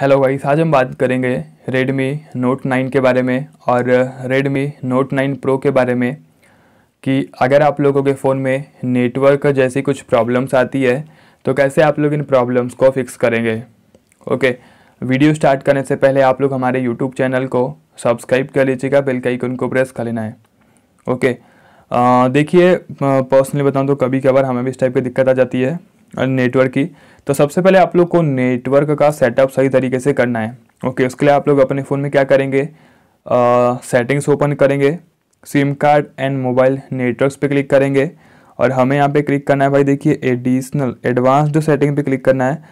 hello भाई आज हम बात करेंगे रेडमी नोट 9 के बारे में और रेडमी नोट 9 प्रो के बारे में कि अगर आप लोगों के फ़ोन में नेटवर्क जैसी कुछ प्रॉब्लम्स आती है तो कैसे आप लोग इन प्रॉब्लम्स को फिक्स करेंगे ओके वीडियो स्टार्ट करने से पहले आप लोग हमारे यूट्यूब चैनल को सब्सक्राइब कर लीजिएगा बेल का आइकन को प्रेस कर लेना है ओके देखिए पर्सनली बताऊँ तो कभी कभार हमें भी इस टाइप की दिक्कत आ जाती है नेटवर्क की तो सबसे पहले आप लोग को नेटवर्क का सेटअप सही तरीके से करना है ओके उसके लिए आप लोग अपने फ़ोन में क्या करेंगे सेटिंग्स ओपन करेंगे SIM card and mobile networks पे क्लिक करेंगे और हमें यहाँ पे क्लिक करना है भाई देखिए एडिशनल एडवांस्ड सेटिंग पे क्लिक करना है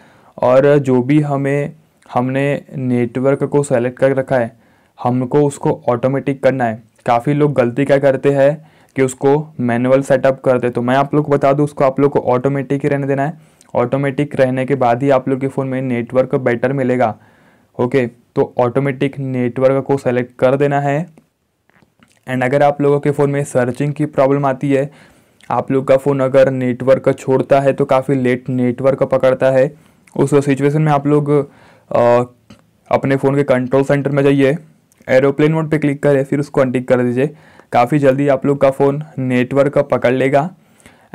और जो भी हमें हमने नेटवर्क को सेलेक्ट कर रखा है हमको उसको ऑटोमेटिक करना है काफ़ी लोग गलती क्या करते हैं कि उसको मैनुअल सेटअप करते तो मैं आप लोग को बता दूँ उसको आप लोग को ऑटोमेटिक ही रहने देना है ऑटोमेटिक रहने के बाद ही आप लोग के फ़ोन में नेटवर्क बेटर मिलेगा ओके तो ऑटोमेटिक नेटवर्क को सेलेक्ट कर देना है एंड अगर आप लोगों के फ़ोन में सर्चिंग की प्रॉब्लम आती है आप लोग का फ़ोन अगर नेटवर्क छोड़ता है तो काफ़ी लेट नेटवर्क पकड़ता है उस सिचुएशन में आप लोग आ, अपने फ़ोन के कंट्रोल सेंटर में जाइए एरोप्लेन मोड पे क्लिक करें फिर उसको अनटिक कर दीजिए काफ़ी जल्दी आप लोग का फ़ोन नेटवर्क पकड़ लेगा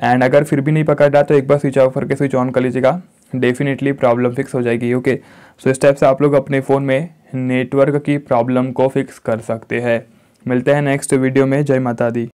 एंड अगर फिर भी नहीं पकड़ रहा तो एक बार स्विच ऑफ करके स्विच ऑन कर लीजिएगा डेफिनेटली प्रॉब्लम फिक्स हो जाएगी ओके सो इस टाइप से आप लोग अपने फ़ोन में नेटवर्क की प्रॉब्लम को फिक्स कर सकते हैं मिलते हैं नेक्स्ट वीडियो में जय माता दी